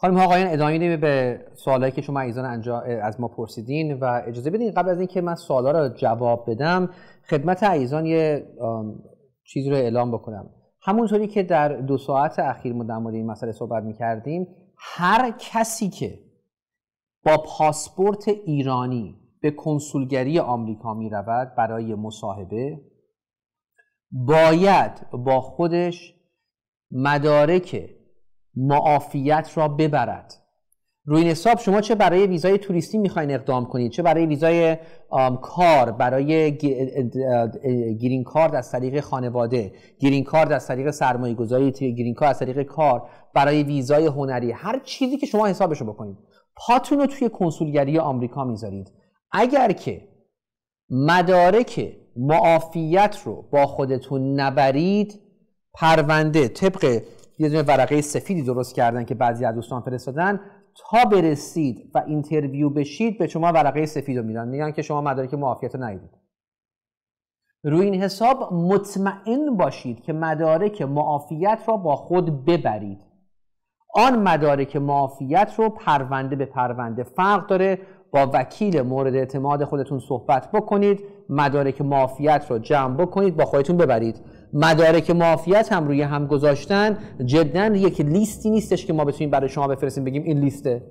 خانم ها آقایان ادامه میدیم به سوالایی که شما ایزان انجا... از ما پرسیدین و اجازه بدین قبل از اینکه من سوالا رو جواب بدم خدمت ایزان یه چیزی رو اعلام بکنم همونطوری که در دو ساعت اخیر ما در مورد این مسئله صحبت میکردیم هر کسی که با پاسپورت ایرانی به کنسولگری آمریکا میرود برای مصاحبه باید با خودش مدارک معافیت را ببرد روی این حساب شما چه برای ویزای توریستی میخواین اقدام کنید چه برای ویزای کار برای گرین کارد از طریق خانواده گرین کارد از طریق سرمایه گذاری گرین کارد از طریق کار برای ویزای هنری هر چیزی که شما حسابشو بکنید پاتون رو توی کنسولگری آمریکا میذارید اگر که مدارک معافیت رو با خودتون نبرید پرونده طبق یه دونه ورقه سفیدی درست کردن که بعضی از دوستان فرستادن تا برسید و اینترویو بشید به شما ورقه سفید رو میدن میگن که شما مدارک معافیت رو ندیدید روی این حساب مطمئن باشید که مدارک معافیت را با خود ببرید آن مدارک معافیت رو پرونده به پرونده فرق داره با وکیل مورد اعتماد خودتون صحبت بکنید مدارک معافیت رو جمع بکنید با خودتون ببرید مدارک معافیت هم روی هم گذاشتن جدا یک لیستی نیستش که ما بتونیم برای شما بفرستیم بگیم این لیسته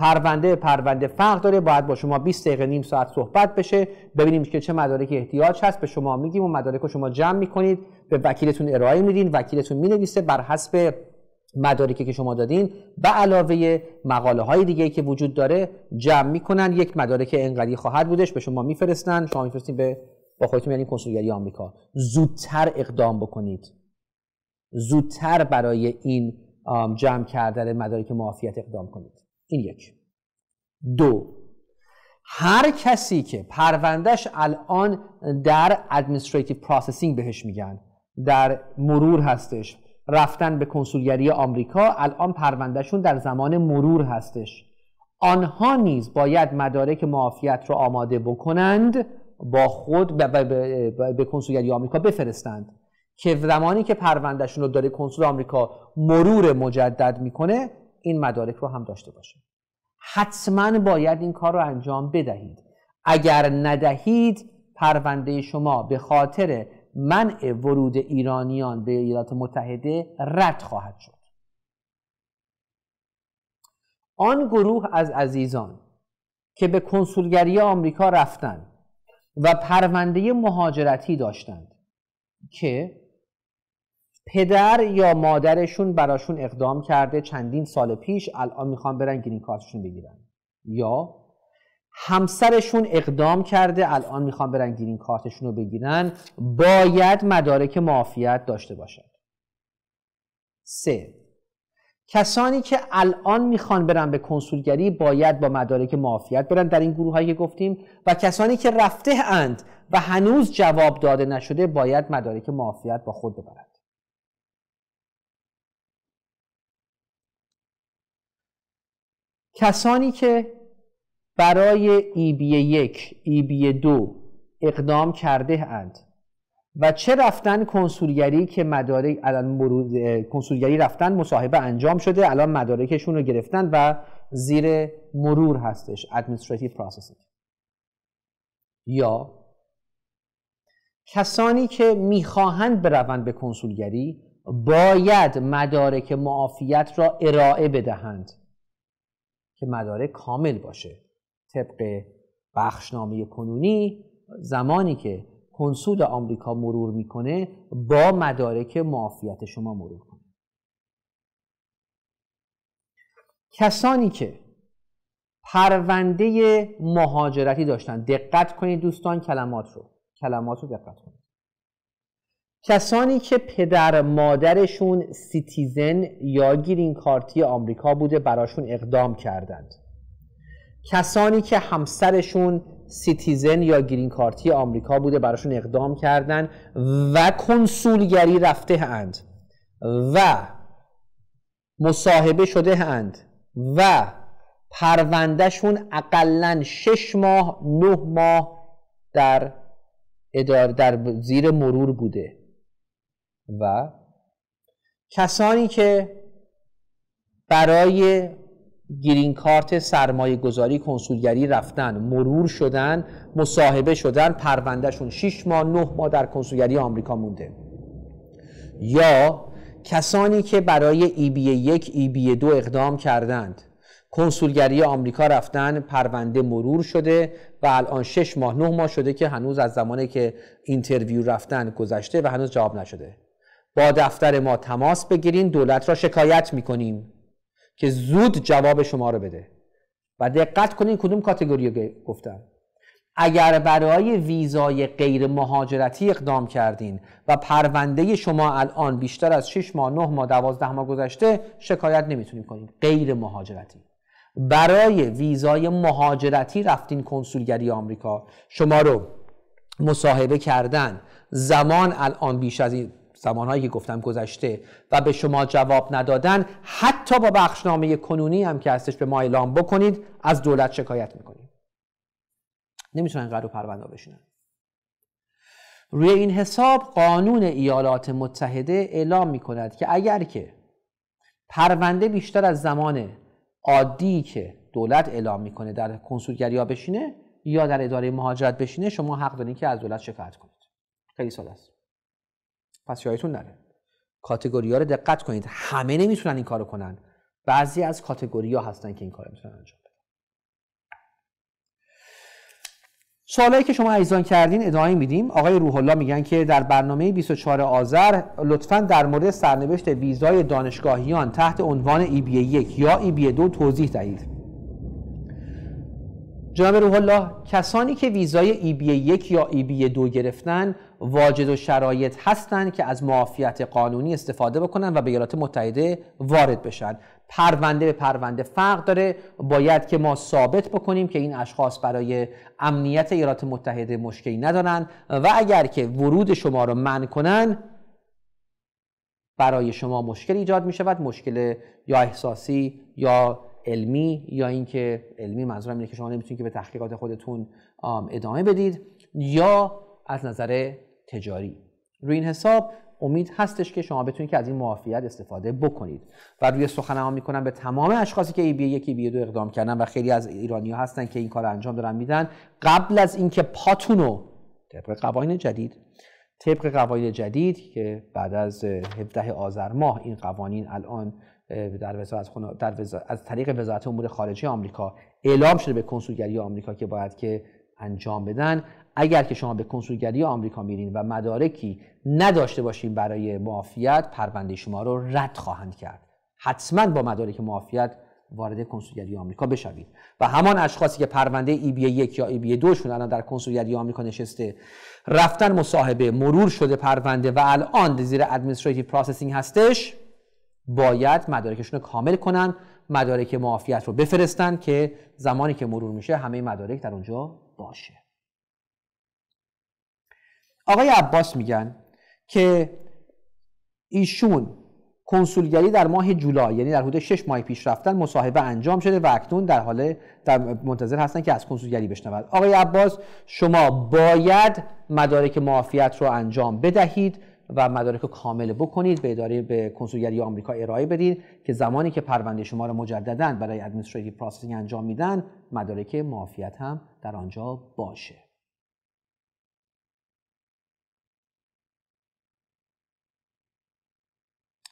پرونده پرونده فرق داره باید با شما 20 دقیقه نیم ساعت صحبت بشه ببینیم که چه مدارکی احتیاج هست به شما میگیم و مدارک رو شما جمع میکنید به وکیلتون ارائه میدین وکیلتون مینویسه بر حسب مدارکی که شما دادین به علاوه مقاله های دیگه که وجود داره جمع میکنن یک مدارک انقدی خواهد بودش به شما میفرستن شما میفرستین به با خودتون یعنی کنسولگری آمریکا زودتر اقدام بکنید زودتر برای این جمع کردن مدارک معافیت اقدام کنید این یک دو هر کسی که پروندهش الان در administrative پروسسینگ بهش میگن در مرور هستش رفتن به کنسولگری آمریکا الان پروندهشون در زمان مرور هستش آنها نیز باید مدارک معافیت رو آماده بکنند با خود به کنسولگری آمریکا بفرستند که زمانی که پروندهشون رو داره کنسول آمریکا مرور مجدد میکنه این مدارک رو هم داشته باشه حتما باید این کار رو انجام بدهید اگر ندهید پرونده شما به خاطر منع ورود ایرانیان به ایالات متحده رد خواهد شد آن گروه از عزیزان که به کنسولگری آمریکا رفتند و پرونده مهاجرتی داشتند که پدر یا مادرشون براشون اقدام کرده چندین سال پیش الان میخوان برن گرین کارتشون بگیرن یا همسرشون اقدام کرده الان میخوان برن گرین کارتشون رو بگیرن باید مدارک معافیت داشته باشد سه کسانی که الان میخوان برن به کنسولگری باید با مدارک معافیت برن در این گروه هایی که گفتیم و کسانی که رفته اند و هنوز جواب داده نشده باید مدارک معافیت با خود ببرند کسانی که برای EB1 eb دو اقدام کرده اند و چه رفتن کنسولگری که مدارک الان کنسولگری رفتن مصاحبه انجام شده الان مدارکشون رو گرفتن و زیر مرور هستش administrative processing یا کسانی که میخواهند بروند به کنسولگری باید مدارک معافیت را ارائه بدهند که مدارک کامل باشه طبق بخشنامه کنونی زمانی که کنسول آمریکا مرور میکنه با مدارک معافیت شما مرور کنه کسانی که پرونده مهاجرتی داشتن دقت کنید دوستان کلمات رو کلمات رو دقت کنید کسانی که پدر مادرشون سیتیزن یا گیرین کارتی آمریکا بوده براشون اقدام کردند کسانی که همسرشون سیتیزن یا گرین کارتی آمریکا بوده براشون اقدام کردن و کنسولگری رفته اند و مصاحبه شده اند و پروندهشون اقلا شش ماه نه ماه در ادار در زیر مرور بوده و کسانی که برای گرین کارت سرمایه گذاری کنسولگری رفتن مرور شدن مصاحبه شدن پروندهشون 6 ماه 9 ماه در کنسولگری آمریکا مونده یا کسانی که برای ای e بی یک ای e بی دو اقدام کردند کنسولگری آمریکا رفتن پرونده مرور شده و الان 6 ماه 9 ماه شده که هنوز از زمانی که اینترویو رفتن گذشته و هنوز جواب نشده با دفتر ما تماس بگیرین دولت را شکایت میکنیم که زود جواب شما رو بده و دقت کنین کدوم کاتگوری گفتم اگر برای ویزای غیر مهاجرتی اقدام کردین و پرونده شما الان بیشتر از 6 ماه 9 ماه 12 ماه گذشته شکایت نمیتونیم کنیم غیر مهاجرتی برای ویزای مهاجرتی رفتین کنسولگری آمریکا شما رو مصاحبه کردن زمان الان بیش از این زمانهایی که گفتم گذشته و به شما جواب ندادن حتی با بخشنامه کنونی هم که هستش به ما اعلام بکنید از دولت شکایت میکنیم نمیتونن قرار پرونده بشینن روی این حساب قانون ایالات متحده اعلام میکند که اگر که پرونده بیشتر از زمان عادی که دولت اعلام میکنه در کنسولگری ها بشینه یا در اداره مهاجرت بشینه شما حق دارین که از دولت شکایت کنید خیلی ساده است پس یادتون نره کاتگوری ها رو دقت کنید همه نمیتونن این کارو کنن بعضی از کاتگوری ها هستن که این کارو میتونن انجام بدن سوالایی که شما ایزان کردین ادامه میدیم آقای روح الله میگن که در برنامه 24 آذر لطفا در مورد سرنوشت ویزای دانشگاهیان تحت عنوان ای بی 1 یا ای بی 2 توضیح دهید جناب روح الله کسانی که ویزای ای e بی یک یا ای e بی دو گرفتن واجد و شرایط هستند که از معافیت قانونی استفاده بکنن و به ایالات متحده وارد بشن پرونده به پرونده فرق داره باید که ما ثابت بکنیم که این اشخاص برای امنیت ایالات متحده مشکلی ندارن و اگر که ورود شما رو منع کنن برای شما مشکل ایجاد می شود مشکل یا احساسی یا علمی یا اینکه علمی منظورم اینه که شما نمیتونید که به تحقیقات خودتون ادامه بدید یا از نظر تجاری روی این حساب امید هستش که شما بتونید که از این معافیت استفاده بکنید و روی سخنم ها میکنم به تمام اشخاصی که ای بی یک بی دو اقدام کردن و خیلی از ایرانی ها هستن که این کار انجام دارن میدن قبل از اینکه پاتونو طبق قوانین جدید طبق قوانین جدید که بعد از 17 آذر ماه این قوانین الان در, وزارت در وزارت از طریق وزارت امور خارجه آمریکا اعلام شده به کنسولگری آمریکا که باید که انجام بدن اگر که شما به کنسولگری آمریکا میرین و مدارکی نداشته باشین برای معافیت پرونده شما رو رد خواهند کرد حتما با مدارک معافیت وارد کنسولگری آمریکا بشوید و همان اشخاصی که پرونده ای بی یک یا ای بی شون الان در کنسولگری آمریکا نشسته رفتن مصاحبه مرور شده پرونده و الان زیر ادمنستریتیو پروسسینگ هستش باید مدارکشون رو کامل کنن مدارک معافیت رو بفرستن که زمانی که مرور میشه همه مدارک در اونجا باشه آقای عباس میگن که ایشون کنسولگری در ماه جولای یعنی در حدود 6 ماه پیش رفتن مصاحبه انجام شده و اکنون در حال در منتظر هستن که از کنسولگری بشنود. آقای عباس شما باید مدارک معافیت رو انجام بدهید و مدارک رو کامل بکنید به اداره به کنسولگری آمریکا ارائه بدید که زمانی که پرونده شما رو مجددا برای ادمنستریتیو پروسسینگ انجام میدن مدارک معافیت هم در آنجا باشه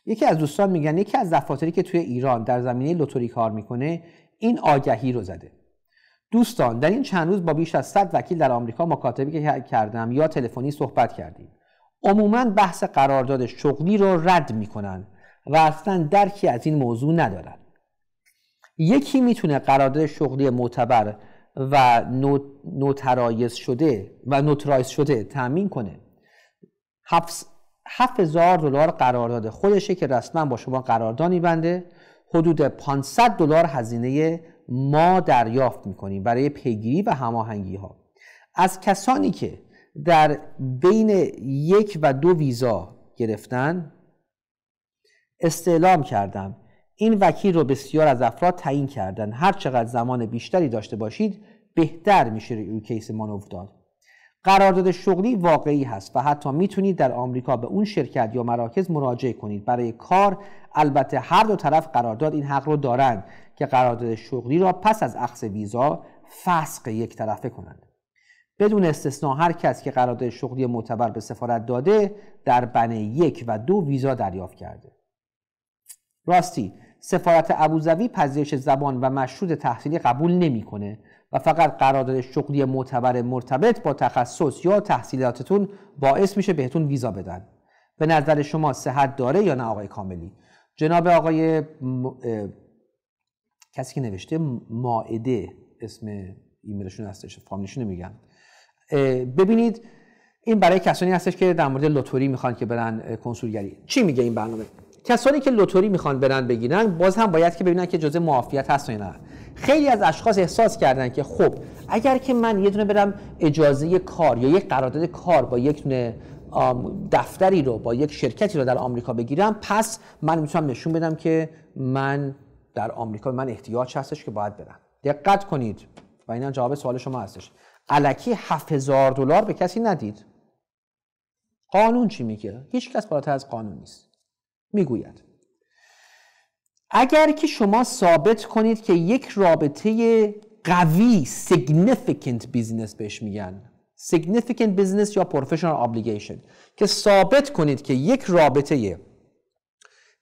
یکی از دوستان میگن یکی از دفاتری که توی ایران در زمینه لوتوری کار میکنه این آگهی رو زده دوستان در این چند روز با بیش از 100 وکیل در آمریکا مکاتبه کردم یا تلفنی صحبت کردیم عموما بحث قرارداد شغلی رو رد میکنن و اصلا درکی از این موضوع ندارن یکی میتونه قرارداد شغلی معتبر و نوترایز شده و نوترایز شده تامین کنه هفت هزار دلار قرارداد خودشه که رسما با شما قرارداد بنده حدود 500 دلار هزینه ما دریافت میکنیم برای پیگیری و هماهنگی ها از کسانی که در بین یک و دو ویزا گرفتن استعلام کردم این وکیل رو بسیار از افراد تعیین کردن هر چقدر زمان بیشتری داشته باشید بهتر میشه روی کیس مانوف داد قرارداد شغلی واقعی هست و حتی میتونید در آمریکا به اون شرکت یا مراکز مراجعه کنید برای کار البته هر دو طرف قرارداد این حق رو دارند که قرارداد شغلی را پس از اخذ ویزا فسق یک طرفه کنند بدون استثنا هر کس که قرارداد شغلی معتبر به سفارت داده در بن یک و دو ویزا دریافت کرده راستی سفارت ابوظبی پذیرش زبان و مشروط تحصیلی قبول نمیکنه و فقط قرارداد شغلی معتبر مرتبط با تخصص یا تحصیلاتتون باعث میشه بهتون ویزا بدن به نظر شما صحت داره یا نه آقای کاملی جناب آقای کسی که نوشته ماعده اسم ایمیلشون هستش فامیلشون نمیگم ببینید این برای کسانی هستش که در مورد لوتوری میخوان که برن کنسولگری چی میگه این برنامه کسانی که لوتوری میخوان برن بگیرن باز هم باید که ببینن که اجازه معافیت هست نه خیلی از اشخاص احساس کردن که خب اگر که من یه دونه برم اجازه کار یا یک قرارداد کار با یک دونه دفتری رو با یک شرکتی رو در آمریکا بگیرم پس من میتونم نشون بدم که من در آمریکا من احتیاج هستش که باید برم دقت کنید و اینا جواب سوال شما هستش علکی 7000 دلار به کسی ندید قانون چی میگه هیچ کس بالاتر از قانون نیست میگوید اگر که شما ثابت کنید که یک رابطه قوی significant بیزینس بهش میگن significant بیزینس یا professional obligation که ثابت کنید که یک رابطه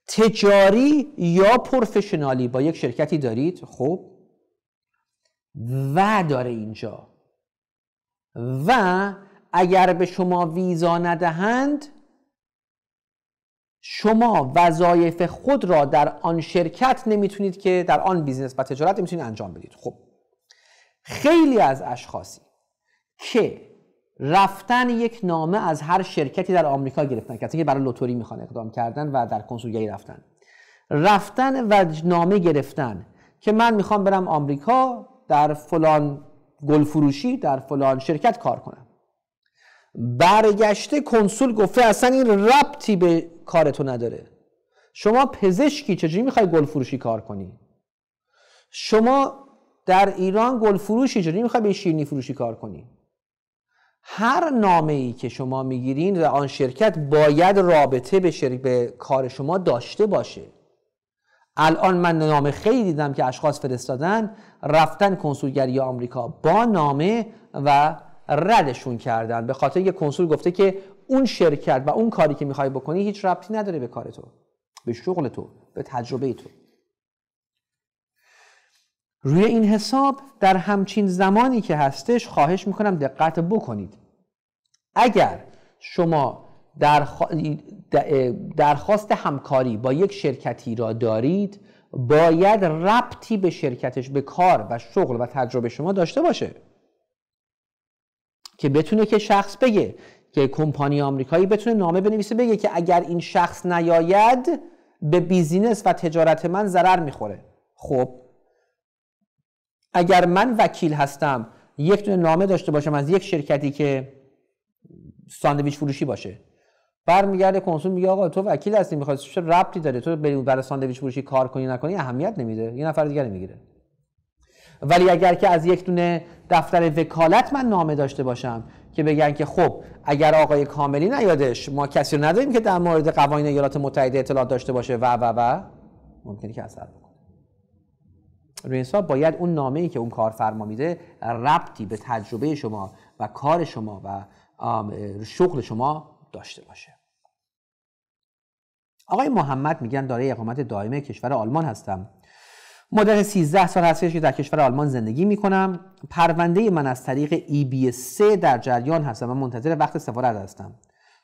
تجاری یا پروفشنالی با یک شرکتی دارید خب و داره اینجا و اگر به شما ویزا ندهند شما وظایف خود را در آن شرکت نمیتونید که در آن بیزنس و تجارت نمیتونید انجام بدید خب خیلی از اشخاصی که رفتن یک نامه از هر شرکتی در آمریکا گرفتن کسی که برای لوتوری میخوان اقدام کردن و در کنسولگری رفتن رفتن و نامه گرفتن که من میخوام برم آمریکا در فلان گلفروشی در فلان شرکت کار کنم برگشته کنسول گفته اصلا این ربطی به کار تو نداره شما پزشکی چجوری میخوای گلفروشی کار کنی شما در ایران گلفروشی چجوری میخوای به شیرینی فروشی کار کنی هر نامه ای که شما میگیرین و آن شرکت باید رابطه به, به کار شما داشته باشه الان من نامه خیلی دیدم که اشخاص فرستادن رفتن کنسولگری آمریکا با نامه و ردشون کردن به خاطر اینکه کنسول گفته که اون شرکت و اون کاری که میخوای بکنی هیچ ربطی نداره به کار تو به شغل تو به تجربه تو روی این حساب در همچین زمانی که هستش خواهش میکنم دقت بکنید اگر شما درخواست همکاری با یک شرکتی را دارید باید ربطی به شرکتش به کار و شغل و تجربه شما داشته باشه که بتونه که شخص بگه که کمپانی آمریکایی بتونه نامه بنویسه بگه که اگر این شخص نیاید به بیزینس و تجارت من ضرر میخوره خب اگر من وکیل هستم یک نامه داشته باشم از یک شرکتی که ساندویچ فروشی باشه برمیگرده کنسول میگه آقا تو وکیل هستی میخواد چه ربطی داره تو بری برای ساندویچ فروشی کار کنی نکنی اهمیت نمیده یه نفر دیگه میگیره ولی اگر که از یک دونه دفتر وکالت من نامه داشته باشم که بگن که خب اگر آقای کاملی نیادش ما کسی رو نداریم که در مورد قوانین ایالات متحده اطلاع داشته باشه و و و ممکنه که اثر بکنه روی باید اون نامه ای که اون کارفرما میده ربطی به تجربه شما و کار شما و شغل شما داشته باشه آقای محمد میگن دارای اقامت دائمه کشور آلمان هستم مدت 13 سال هستش که در کشور آلمان زندگی میکنم پرونده من از طریق EB3 در جریان هستم و منتظر وقت سفارت هستم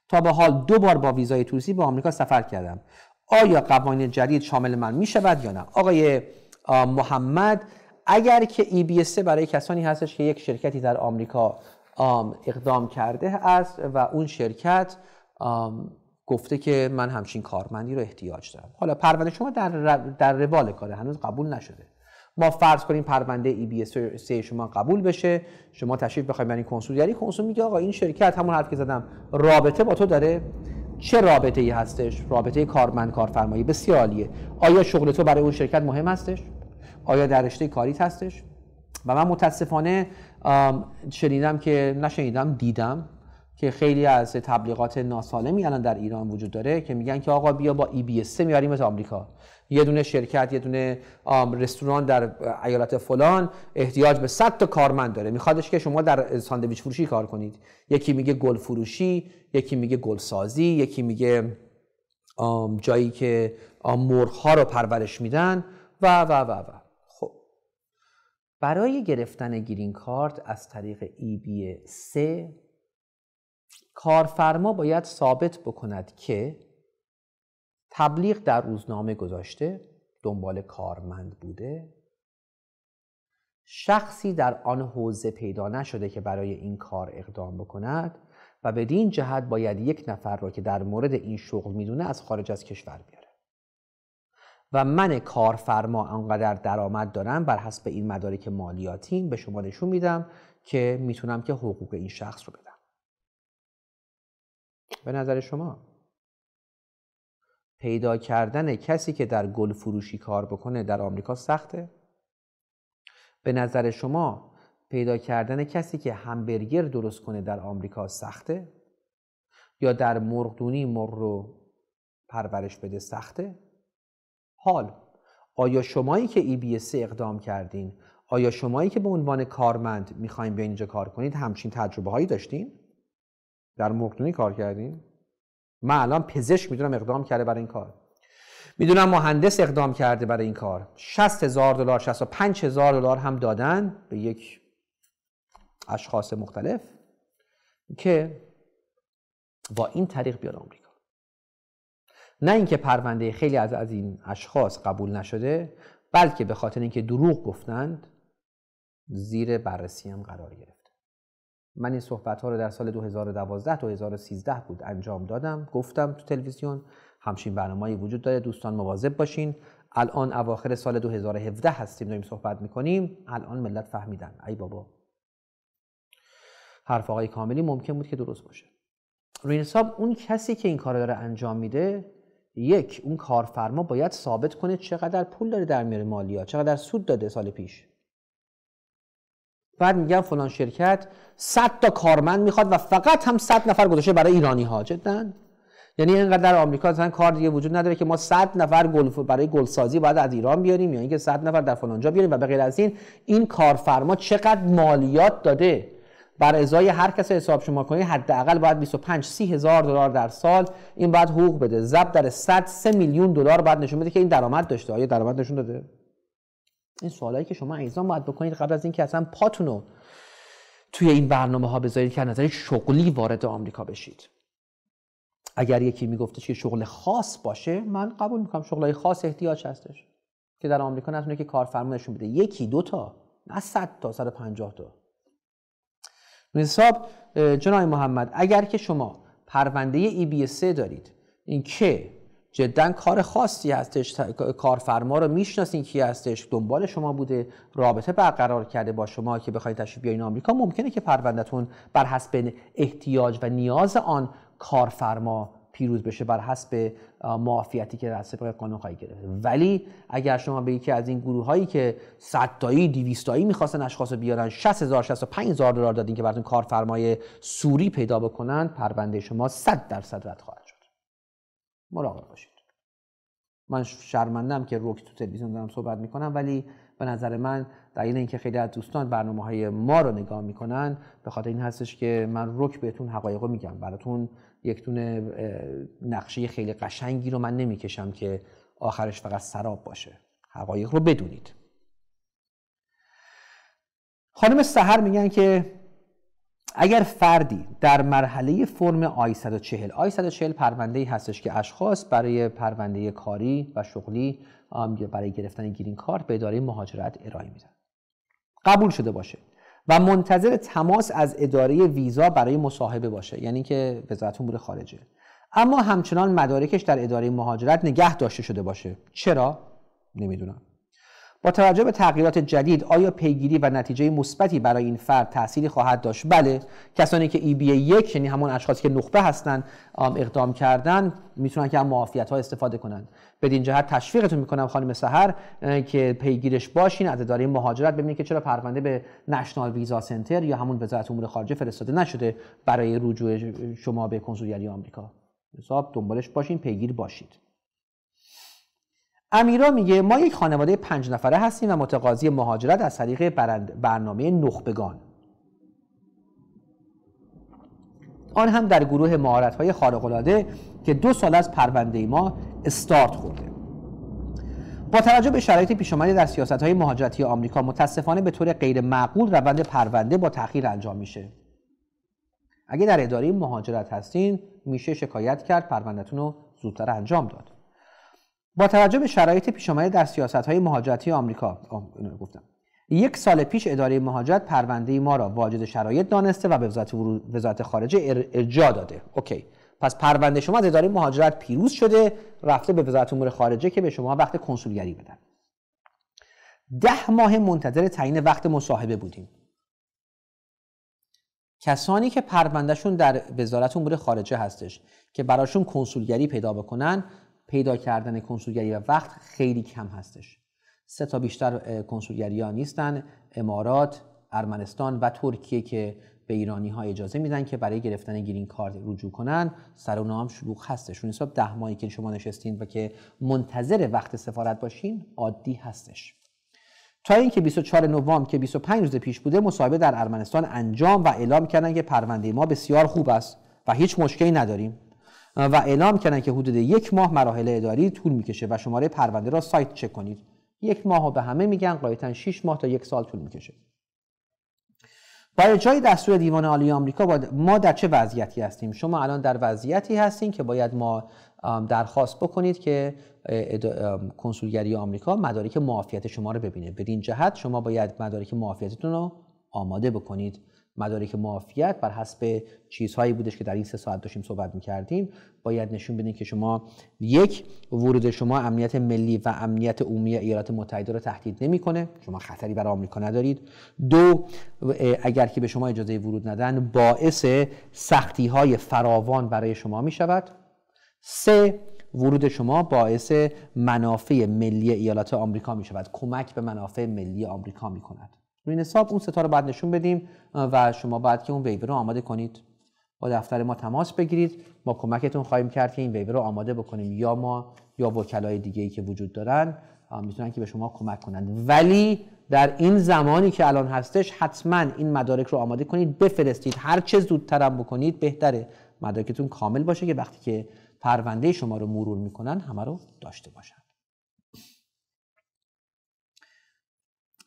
تا به حال دو بار با ویزای توریستی به آمریکا سفر کردم آیا قوانین جدید شامل من میشود یا نه آقای محمد اگر که EB3 برای کسانی هستش که یک شرکتی در آمریکا اقدام کرده است و اون شرکت گفته که من همچین کارمندی رو احتیاج دارم حالا پرونده شما در, در روال کاره هنوز قبول نشده ما فرض کنیم پرونده ای بی سی شما قبول بشه شما تشریف بخواید برای کنسول یعنی کنسول میگه آقا این شرکت همون حرف که زدم رابطه با تو داره چه رابطه ای هستش رابطه کارمند کارفرمایی بسیار عالیه آیا شغل تو برای اون شرکت مهم هستش آیا در رشته کاریت هستش و من متاسفانه شنیدم که نشنیدم دیدم که خیلی از تبلیغات ناسالمی الان در ایران وجود داره که میگن که آقا بیا با ای بی اس آمریکا یه دونه شرکت یه دونه رستوران در ایالت فلان احتیاج به 100 تا کارمند داره میخوادش که شما در ساندویچ فروشی کار کنید یکی میگه گل فروشی یکی میگه گل سازی یکی میگه جایی که مرغ ها رو پرورش میدن و و و و خب برای گرفتن گرین کارت از طریق ای e بی کارفرما باید ثابت بکند که تبلیغ در روزنامه گذاشته دنبال کارمند بوده شخصی در آن حوزه پیدا نشده که برای این کار اقدام بکند و بدین جهت باید یک نفر را که در مورد این شغل میدونه از خارج از کشور بیاره و من کارفرما انقدر درآمد دارم بر حسب این مدارک مالیاتی به شما نشون میدم که میتونم که حقوق این شخص رو بدم به نظر شما پیدا کردن کسی که در گل فروشی کار بکنه در آمریکا سخته به نظر شما پیدا کردن کسی که همبرگر درست کنه در آمریکا سخته یا در مرغدونی مرغ رو پرورش بده سخته حال آیا شمایی که ای e بی اقدام کردین آیا شمایی که به عنوان کارمند میخوایم به اینجا کار کنید همچین تجربه هایی داشتین در مقدونی کار کردیم من الان پزشک میدونم اقدام کرده برای این کار میدونم مهندس اقدام کرده برای این کار 60 هزار دلار پنج هزار دلار هم دادن به یک اشخاص مختلف که با این طریق بیاد آمریکا نه اینکه پرونده خیلی از از این اشخاص قبول نشده بلکه به خاطر اینکه دروغ گفتند زیر بررسی هم قرار گرفت من این صحبت ها رو در سال 2012 تا 2013 بود انجام دادم گفتم تو تلویزیون همچین برنامه‌ای وجود داره دوستان مواظب باشین الان اواخر سال 2017 هستیم داریم صحبت میکنیم الان ملت فهمیدن ای بابا حرف آقای کاملی ممکن بود که درست باشه روی حساب اون کسی که این کار داره انجام میده یک اون کارفرما باید ثابت کنه چقدر پول داره در میاره مالیات چقدر سود داده سال پیش بعد میگن فلان شرکت 100 تا کارمند میخواد و فقط هم 100 نفر گذاشته برای ایرانی ها جدا یعنی اینقدر در آمریکا مثلا کار دیگه وجود نداره که ما 100 نفر گلف برای گلسازی باید از ایران بیاریم یا اینکه 100 نفر در فلان جا بیاریم و به غیر از این این کارفرما چقدر مالیات داده بر ازای هر کس حساب شما کنید حداقل باید 25 30 هزار دلار در سال این باید حقوق بده زب در 100 3 میلیون دلار بعد نشون بده که این درآمد داشته آیا درآمد نشون داده این سوالایی که شما ایزان باید بکنید قبل از اینکه اصلا پاتون رو توی این برنامه ها بذارید که نظر شغلی وارد آمریکا بشید اگر یکی میگفتش که شغل خاص باشه من قبول میکنم های خاص احتیاج هستش که در آمریکا نتونه که کارفرما نشون بده یکی دو تا نه 100 تا 150 تا حساب جناب محمد اگر که شما پرونده ای بی دارید این که جدا کار خاصی هستش کارفرما رو میشناسین کی هستش دنبال شما بوده رابطه برقرار کرده با شما که بخواید تشریف بیاین آمریکا ممکنه که پروندهتون بر حسب احتیاج و نیاز آن کارفرما پیروز بشه بر حسب معافیتی که در طبق قانون خواهی گرفته ولی اگر شما به یکی از این گروه هایی که 100 تایی 200 میخواستن اشخاص بیارن 60000 65000 دلار دادین که براتون کارفرمای سوری پیدا بکنن پرونده شما 100 درصد رد خواهد مراقب باشید من شرمندم که روک تو تلویزیون دارم صحبت میکنم ولی به نظر من این اینکه خیلی از دوستان برنامه های ما رو نگاه میکنن به خاطر این هستش که من روک بهتون حقایقو میگم براتون یک نقشه خیلی قشنگی رو من نمیکشم که آخرش فقط سراب باشه حقایق رو بدونید خانم سهر میگن که اگر فردی در مرحله فرم آی 140 آی 140 پرونده ای هستش که اشخاص برای پرونده کاری و شغلی برای گرفتن گرین کارت به اداره مهاجرت ارائه میدن قبول شده باشه و منتظر تماس از اداره ویزا برای مصاحبه باشه یعنی که وزارت امور خارجه اما همچنان مدارکش در اداره مهاجرت نگه داشته شده باشه چرا نمیدونم با توجه به تغییرات جدید آیا پیگیری و نتیجه مثبتی برای این فرد تأثیری خواهد داشت بله کسانی که ای بی یک یعنی همون اشخاصی که نخبه هستند اقدام کردن میتونن که هم معافیت ها استفاده کنند بدین جهت تشویقتون میکنم خانم سحر که پیگیرش باشین از اداره مهاجرت ببینید که چرا پرونده به نشنال ویزا سنتر یا همون وزارت امور خارجه فرستاده نشده برای رجوع شما به کنسولگری آمریکا حساب دنبالش باشین پیگیر باشید امیرا میگه ما یک خانواده پنج نفره هستیم و متقاضی مهاجرت از طریق برنامه نخبگان آن هم در گروه مهارت های خارق که دو سال از پرونده ما استارت خورده با توجه به شرایط پیش در سیاست های مهاجرتی آمریکا متاسفانه به طور غیر معقول روند پرونده با تاخیر انجام میشه اگه در اداره مهاجرت هستین میشه شکایت کرد پروندهتون رو زودتر انجام داد با توجه به شرایط پیش آمده در سیاست های مهاجرتی آمریکا گفتم یک سال پیش اداره مهاجرت پرونده ما را واجد شرایط دانسته و به وزارت, وزارت خارجه ارجاع داده اوکی پس پرونده شما از اداره مهاجرت پیروز شده رفته به وزارت امور خارجه که به شما وقت کنسولگری بدن ده ماه منتظر تعیین وقت مصاحبه بودیم کسانی که پروندهشون در وزارت امور خارجه هستش که براشون کنسولگری پیدا بکنن پیدا کردن کنسولگری و وقت خیلی کم هستش سه تا بیشتر کنسولگری ها نیستن امارات ارمنستان و ترکیه که به ایرانی ها اجازه میدن که برای گرفتن گرین کارت رجوع کنن سر و هم شلوغ هستش اون حساب ده ماهی که شما نشستین و که منتظر وقت سفارت باشین عادی هستش تا اینکه 24 نوامبر که 25 روز پیش بوده مصاحبه در ارمنستان انجام و اعلام کردن که پرونده ما بسیار خوب است و هیچ مشکلی نداریم و اعلام کردن که حدود یک ماه مراحل اداری طول میکشه و شماره پرونده را سایت چک کنید یک ماه به همه میگن قایتا 6 ماه تا یک سال طول میکشه برای جای دستور دیوان عالی آمریکا ما در چه وضعیتی هستیم شما الان در وضعیتی هستیم که باید ما درخواست بکنید که کنسولگری آمریکا مدارک معافیت شما رو ببینه بدین جهت شما باید مدارک معافیتتون رو آماده بکنید مدارک معافیت بر حسب چیزهایی بودش که در این سه ساعت داشتیم صحبت میکردیم باید نشون بدین که شما یک ورود شما امنیت ملی و امنیت عمومی ایالات متحده را تهدید نمیکنه شما خطری برای آمریکا ندارید دو اگر که به شما اجازه ورود ندن باعث سختی های فراوان برای شما می شود سه ورود شما باعث منافع ملی ایالات آمریکا می شود کمک به منافع ملی آمریکا می کند روی حساب اون ستا رو بعد نشون بدیم و شما بعد که اون ویور رو آماده کنید با دفتر ما تماس بگیرید ما کمکتون خواهیم کرد که این ویور رو آماده بکنیم یا ما یا وکلای دیگه ای که وجود دارن میتونن که به شما کمک کنند ولی در این زمانی که الان هستش حتما این مدارک رو آماده کنید بفرستید هر چه زودترم بکنید بهتره مدارکتون کامل باشه که وقتی که پرونده شما رو مرور میکنن همه رو داشته باشن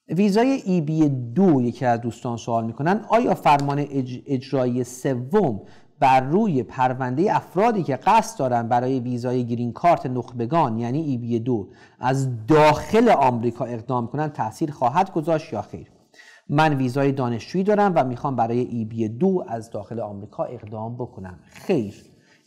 ویزای ای e بی دو یکی از دوستان سوال میکنن آیا فرمان اج... اجرایی سوم بر روی پرونده افرادی که قصد دارن برای ویزای گرین کارت نخبگان یعنی ای e بی دو از داخل آمریکا اقدام کنن تاثیر خواهد گذاشت یا خیر من ویزای دانشجویی دارم و میخوام برای ای e بی دو از داخل آمریکا اقدام بکنم خیر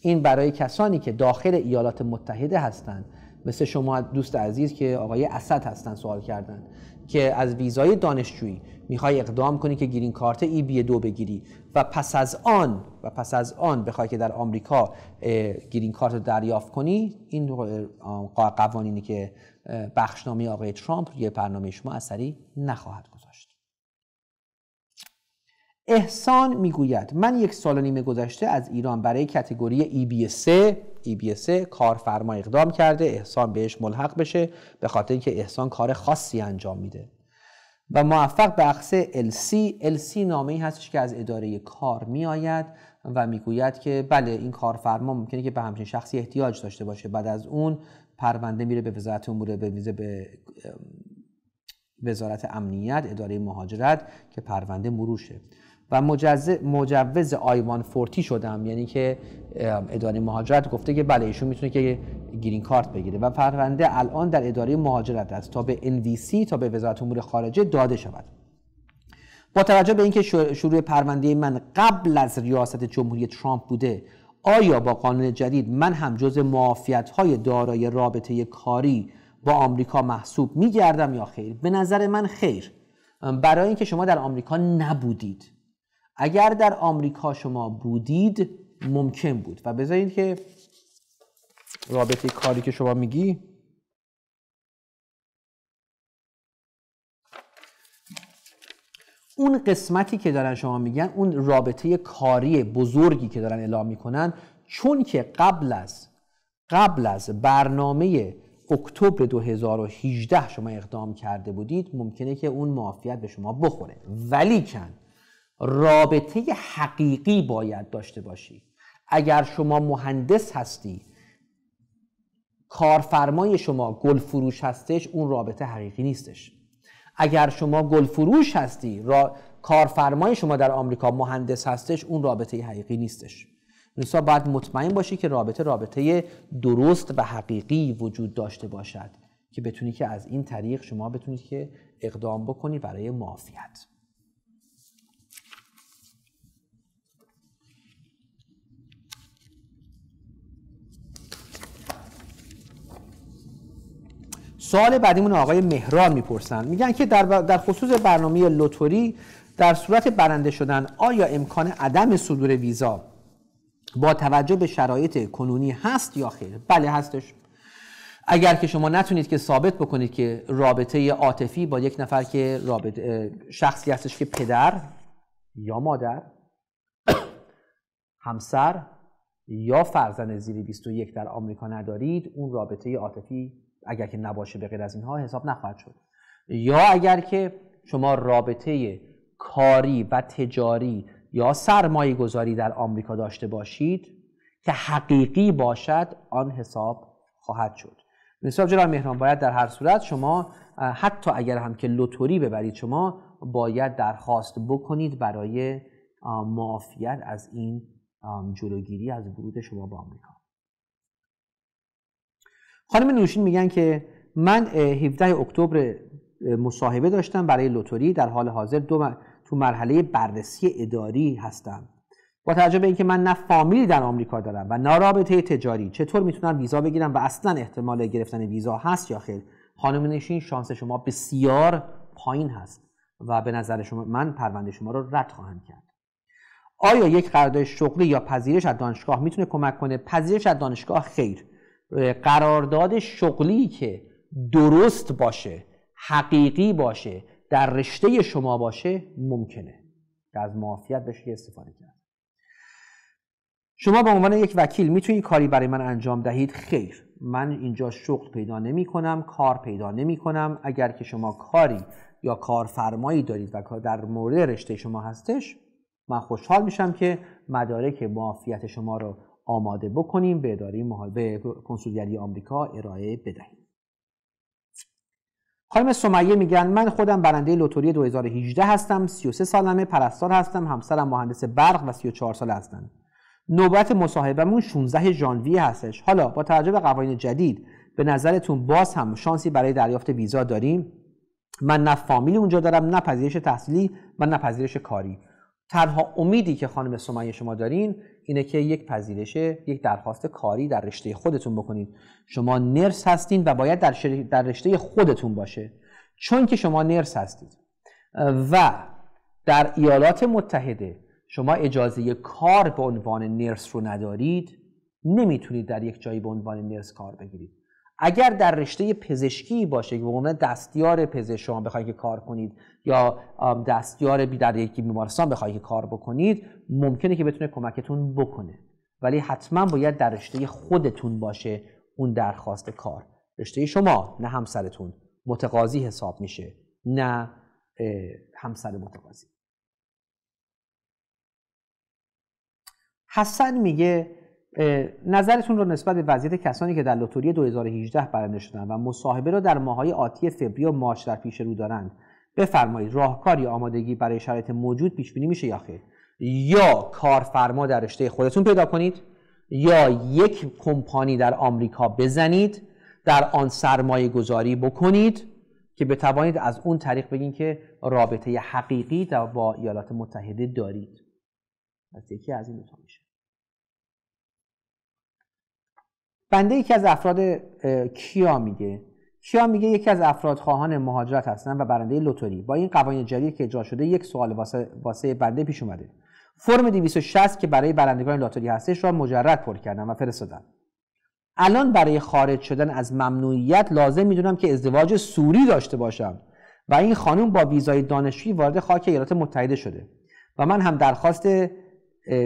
این برای کسانی که داخل ایالات متحده هستند مثل شما دوست عزیز که آقای اسد هستن سوال کردن که از ویزای دانشجویی میخوای اقدام کنی که گرین کارت ای بی دو بگیری و پس از آن و پس از آن بخوای که در آمریکا گرین کارت رو دریافت کنی این قوانینی که بخشنامه آقای ترامپ روی برنامه شما اثری نخواهد گذاشت احسان میگوید من یک سال و نیمه گذشته از ایران برای کتگوری ای بی 3 کار e کارفرما اقدام کرده احسان بهش ملحق بشه به خاطر اینکه احسان کار خاصی انجام میده و موفق به اخصه LC LC نامه ای هستش که از اداره کار میآید و میگوید که بله این کارفرما ممکنه که به همچین شخصی احتیاج داشته باشه بعد از اون پرونده میره به وزارت امور به به وزارت امنیت اداره مهاجرت که پرونده مروشه و مجوز آیوان فورتی شدم یعنی که اداره مهاجرت گفته که بله ایشون میتونه که گرین کارت بگیره و پرونده الان در اداره مهاجرت است تا به NVC تا به وزارت امور خارجه داده شود با توجه به اینکه شروع پرونده من قبل از ریاست جمهوری ترامپ بوده آیا با قانون جدید من هم جز معافیت های دارای رابطه کاری با آمریکا محسوب میگردم یا خیر؟ به نظر من خیر برای اینکه شما در آمریکا نبودید اگر در آمریکا شما بودید ممکن بود و بذارید که رابطه کاری که شما میگی اون قسمتی که دارن شما میگن اون رابطه کاری بزرگی که دارن اعلام میکنن چون که قبل از قبل از برنامه اکتبر 2018 شما اقدام کرده بودید ممکنه که اون معافیت به شما بخوره ولی کن رابطه حقیقی باید داشته باشی اگر شما مهندس هستی کارفرمای شما گل فروش هستش اون رابطه حقیقی نیستش اگر شما گل فروش هستی را... کارفرمای شما در آمریکا مهندس هستش اون رابطه حقیقی نیستش نسا باید مطمئن باشی که رابطه رابطه درست و حقیقی وجود داشته باشد که بتونی که از این طریق شما بتونید که اقدام بکنی برای معافیت سوال بعدیمون آقای مهران میپرسن میگن که در, در خصوص برنامه لوتوری در صورت برنده شدن آیا امکان عدم صدور ویزا با توجه به شرایط کنونی هست یا خیر بله هستش اگر که شما نتونید که ثابت بکنید که رابطه عاطفی با یک نفر که رابطه شخصی هستش که پدر یا مادر همسر یا فرزند زیر 21 در آمریکا ندارید اون رابطه عاطفی اگر که نباشه به غیر از اینها حساب نخواهد شد یا اگر که شما رابطه کاری و تجاری یا سرمایه گذاری در آمریکا داشته باشید که حقیقی باشد آن حساب خواهد شد نصاب جناب مهران باید در هر صورت شما حتی اگر هم که لوتوری ببرید شما باید درخواست بکنید برای معافیت از این جلوگیری از ورود شما به آمریکا خانم نوشین میگن که من 17 اکتبر مصاحبه داشتم برای لوتوری در حال حاضر دو تو مرحله بررسی اداری هستم با توجه به اینکه من نه فامیلی در آمریکا دارم و نه رابطه تجاری چطور میتونم ویزا بگیرم و اصلا احتمال گرفتن ویزا هست یا خیر خانم نشین شانس شما بسیار پایین هست و به نظر شما من پرونده شما رو رد خواهم کرد آیا یک قرارداد شغلی یا پذیرش از دانشگاه میتونه کمک کنه پذیرش از دانشگاه خیر قرارداد شغلی که درست باشه حقیقی باشه در رشته شما باشه ممکنه که از معافیت بشه استفاده کرد شما به عنوان یک وکیل میتونید کاری برای من انجام دهید خیر من اینجا شغل پیدا نمی کنم کار پیدا نمی کنم اگر که شما کاری یا کارفرمایی دارید و کار در مورد رشته شما هستش من خوشحال میشم که مدارک معافیت شما رو آماده بکنیم به اداره به کنسولگری آمریکا ارائه بدهیم خانم سمیه میگن من خودم برنده لوتوری 2018 هستم 33 سالمه پرستار هستم همسرم مهندس برق و 34 سال هستند نوبت مصاحبهمون 16 ژانویه هستش حالا با توجه به قوانین جدید به نظرتون باز هم شانسی برای دریافت ویزا داریم من نه فامیلی اونجا دارم نه پذیرش تحصیلی و نه پذیرش کاری تنها امیدی که خانم سمیه شما دارین اینه که یک پذیرش یک درخواست کاری در رشته خودتون بکنید شما نرس هستین و باید در, در رشته خودتون باشه چون که شما نرس هستید و در ایالات متحده شما اجازه کار به عنوان نرس رو ندارید نمیتونید در یک جایی به عنوان نرس کار بگیرید اگر در رشته پزشکی باشه که به عنوان دستیار پزشک شما بخواید که کار کنید یا دستیار در یکی بیمارستان بخواید که کار بکنید ممکنه که بتونه کمکتون بکنه ولی حتما باید در رشته خودتون باشه اون درخواست کار رشته شما نه همسرتون متقاضی حساب میشه نه همسر متقاضی حسن میگه نظرتون رو نسبت به وضعیت کسانی که در لوتوری 2018 برنده شدن و مصاحبه را در ماهای آتی فوریه و مارچ در پیش رو دارند بفرمایید راهکاری آمادگی برای شرایط موجود پیش بینی میشه یا خیر یا کارفرما در رشته خودتون پیدا کنید یا یک کمپانی در آمریکا بزنید در آن سرمایه گذاری بکنید که بتوانید از اون طریق بگین که رابطه حقیقی با ایالات متحده دارید از یکی از این میشه بنده یکی از افراد کیا میگه کیا میگه یکی از افراد خواهان مهاجرت هستن و برنده لوتوری با این قوانین جدید که اجرا شده یک سوال واسه, واسه بنده پیش اومده فرم 260 که برای برندگان لوتری هستش را مجرد پر کردم و فرستادم الان برای خارج شدن از ممنوعیت لازم میدونم که ازدواج سوری داشته باشم و این خانم با ویزای دانشجویی وارد خاک ایالات متحده شده و من هم درخواست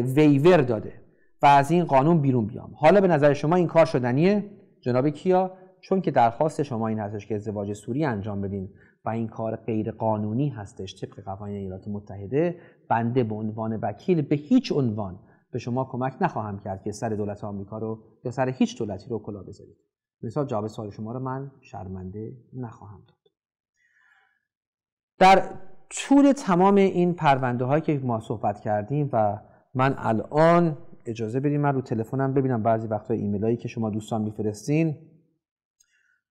ویور داده و از این قانون بیرون بیام حالا به نظر شما این کار شدنیه جناب کیا چون که درخواست شما این هستش که ازدواج سوری انجام بدین و این کار غیر قانونی هستش طبق قوانین ایالات متحده بنده به عنوان وکیل به هیچ عنوان به شما کمک نخواهم کرد که سر دولت آمریکا رو یا سر هیچ دولتی رو کلا بذارید مثال جواب سوال شما رو من شرمنده نخواهم داد در طول تمام این پرونده هایی که ما صحبت کردیم و من الان اجازه بدین من رو تلفنم ببینم بعضی وقتا ایمیل هایی که شما دوستان میفرستین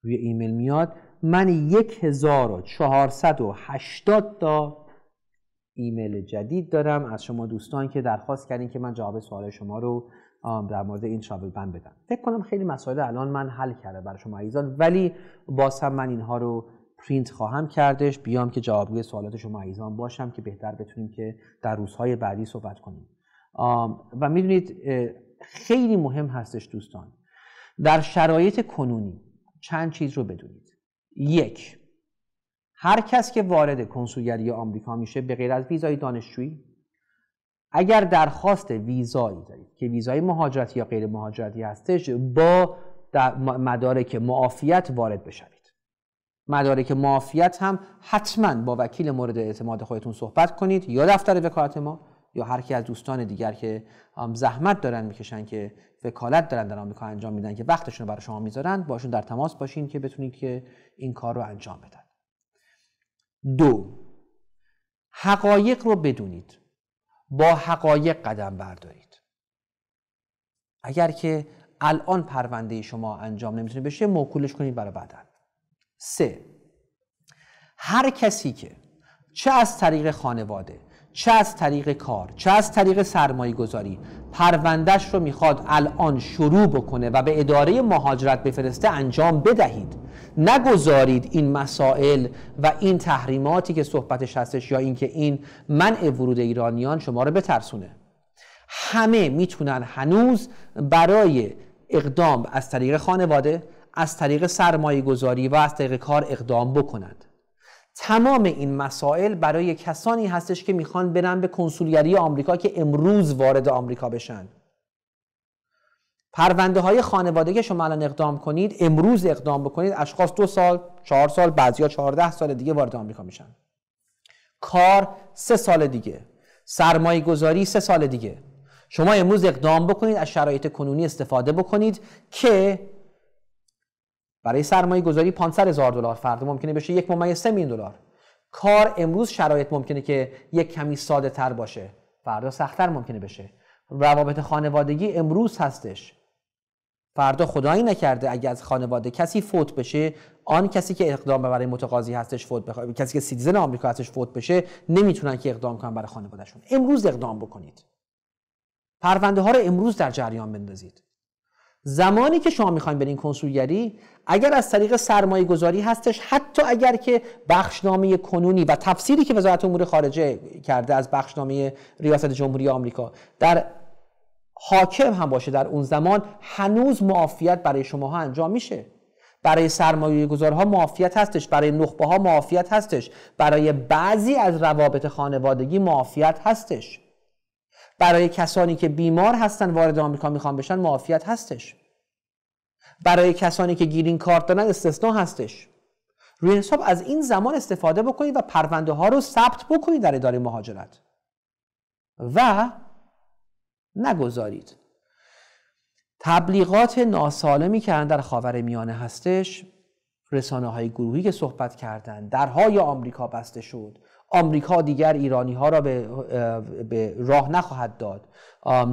روی ایمیل میاد من 1480 تا ایمیل جدید دارم از شما دوستان که درخواست کردین که من جواب سوال شما رو در مورد این شابل بند بدم فکر کنم خیلی مسائل الان من حل کرده برای شما عزیزان ولی باز هم من اینها رو پرینت خواهم کردش بیام که جوابگوی سوالات شما عزیزان باشم که بهتر بتونیم که در روزهای بعدی صحبت کنیم و میدونید خیلی مهم هستش دوستان در شرایط کنونی چند چیز رو بدونید یک هر کس که وارد کنسولگری آمریکا میشه به غیر از ویزای دانشجویی اگر درخواست ویزایی دارید که ویزای مهاجرتی یا غیر مهاجرتی هستش با مدارک معافیت وارد بشوید مدارک معافیت هم حتما با وکیل مورد اعتماد خودتون صحبت کنید یا دفتر وکالت ما یا هر کی از دوستان دیگر که زحمت دارن میکشن که وکالت دارن در آمریکا انجام میدن که وقتشون رو برای شما میذارن باشون در تماس باشین که بتونید که این کار رو انجام بدن دو حقایق رو بدونید با حقایق قدم بردارید اگر که الان پرونده شما انجام نمیتونه بشه موکولش کنید برای بعدا سه هر کسی که چه از طریق خانواده چه از طریق کار چه از طریق سرمایه گذاری پروندش رو میخواد الان شروع بکنه و به اداره مهاجرت بفرسته انجام بدهید نگذارید این مسائل و این تحریماتی که صحبتش هستش یا اینکه این منع ورود ایرانیان شما رو بترسونه همه میتونن هنوز برای اقدام از طریق خانواده از طریق سرمایه گذاری و از طریق کار اقدام بکنند تمام این مسائل برای کسانی هستش که میخوان برن به کنسولگری آمریکا که امروز وارد آمریکا بشن پرونده های خانواده که شما الان اقدام کنید امروز اقدام بکنید اشخاص دو سال چهار سال بعضیا چهارده سال دیگه وارد آمریکا میشن کار سه سال دیگه سرمایه گذاری سه سال دیگه شما امروز اقدام بکنید از شرایط کنونی استفاده بکنید که برای سرمایه گذاری 500 هزار دلار فردا ممکنه بشه یک ممیز 3 میلیون دلار کار امروز شرایط ممکنه که یک کمی ساده تر باشه فردا سختتر ممکنه بشه روابط خانوادگی امروز هستش فردا خدایی نکرده اگر از خانواده کسی فوت بشه آن کسی که اقدام برای متقاضی هستش فوت بخواد کسی که سیتیزن آمریکا هستش فوت بشه نمیتونن که اقدام کنن برای خانوادهشون امروز اقدام بکنید پرونده ها رو امروز در جریان بندازید زمانی که شما میخواین برین کنسولگری اگر از طریق سرمایه گذاری هستش حتی اگر که بخشنامه کنونی و تفسیری که وزارت امور خارجه کرده از بخشنامه ریاست جمهوری آمریکا در حاکم هم باشه در اون زمان هنوز معافیت برای شماها انجام میشه برای سرمایه گذارها معافیت هستش برای نخبه ها معافیت هستش برای بعضی از روابط خانوادگی معافیت هستش برای کسانی که بیمار هستن وارد آمریکا میخوان بشن معافیت هستش برای کسانی که گیرین کارت دارن استثنا هستش روی حساب از این زمان استفاده بکنید و پرونده ها رو ثبت بکنید در اداره مهاجرت و نگذارید تبلیغات ناسالمی که در خاور میانه هستش رسانه های گروهی که صحبت کردن درهای آمریکا بسته شد آمریکا دیگر ایرانی ها را به, به راه نخواهد داد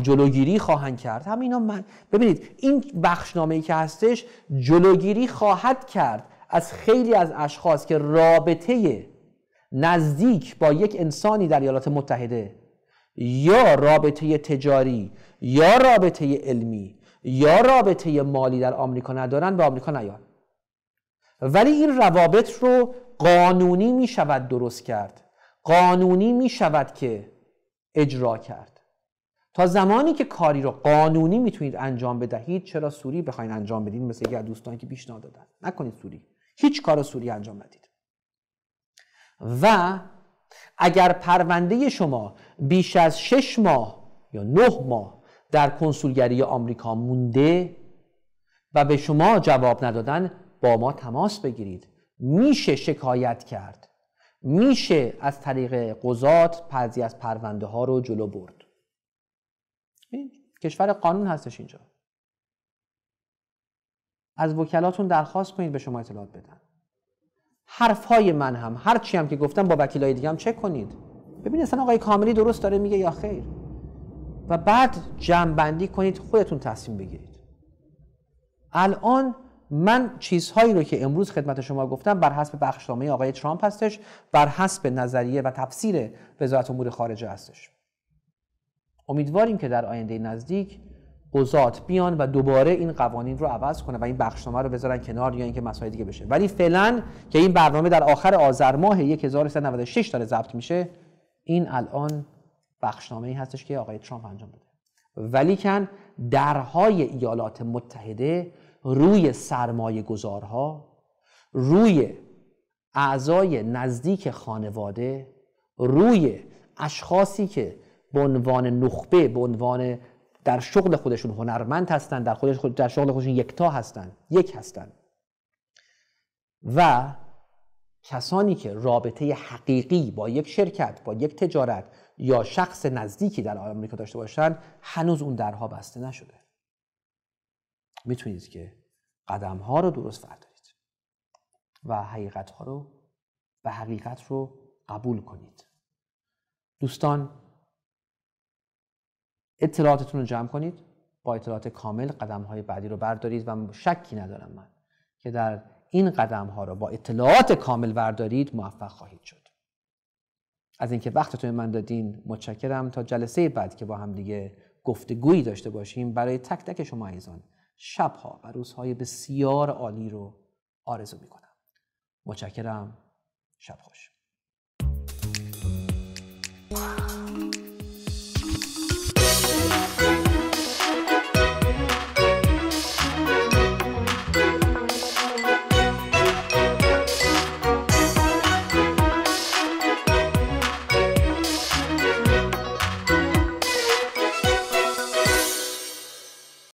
جلوگیری خواهند کرد همینا من ببینید این بخشنامه ای که هستش جلوگیری خواهد کرد از خیلی از اشخاص که رابطه نزدیک با یک انسانی در ایالات متحده یا رابطه تجاری یا رابطه علمی یا رابطه مالی در آمریکا ندارن به آمریکا نیان ولی این روابط رو قانونی می شود درست کرد قانونی می شود که اجرا کرد تا زمانی که کاری رو قانونی میتونید انجام بدهید چرا سوری بخواین انجام بدین مثل یکی از دوستان که پیشنهاد دادن نکنید سوری هیچ کار سوری انجام ندید و اگر پرونده شما بیش از شش ماه یا نه ماه در کنسولگری آمریکا مونده و به شما جواب ندادن با ما تماس بگیرید میشه شکایت کرد میشه از طریق قضات بعضی از پرونده ها رو جلو برد این کشور قانون هستش اینجا از وکلاتون درخواست کنید به شما اطلاعات بدن حرف های من هم هر چی هم که گفتم با وکیلای دیگه هم چک کنید ببینید اصلا آقای کاملی درست داره میگه یا خیر و بعد جمع بندی کنید خودتون تصمیم بگیرید الان من چیزهایی رو که امروز خدمت شما گفتم بر حسب بخشنامه آقای ترامپ هستش بر حسب نظریه و تفسیر وزارت امور خارجه هستش امیدواریم که در آینده نزدیک قضات بیان و دوباره این قوانین رو عوض کنه و این بخشنامه رو بذارن کنار یا اینکه مسائل دیگه بشه ولی فعلا که این برنامه در آخر آذر ماه 1396 داره ضبط میشه این الان بخشنامه هستش که آقای ترامپ انجام داده ولیکن درهای ایالات متحده روی سرمایه گذارها روی اعضای نزدیک خانواده روی اشخاصی که به عنوان نخبه به عنوان در شغل خودشون هنرمند هستند در, در شغل خودشون یکتا هستند یک هستند و کسانی که رابطه حقیقی با یک شرکت با یک تجارت یا شخص نزدیکی در آمریکا داشته باشند هنوز اون درها بسته نشده میتونید که قدم ها رو درست فردارید و حقیقت ها رو و حقیقت رو قبول کنید دوستان اطلاعاتتون رو جمع کنید با اطلاعات کامل قدم های بعدی رو بردارید و شکی ندارم من که در این قدم ها رو با اطلاعات کامل بردارید موفق خواهید شد از اینکه وقتتون من دادین متشکرم تا جلسه بعد که با هم دیگه گفتگویی داشته باشیم برای تک تک شما ایزان شبها و روزهای بسیار عالی رو آرزو می کنم متشکرم شب خوش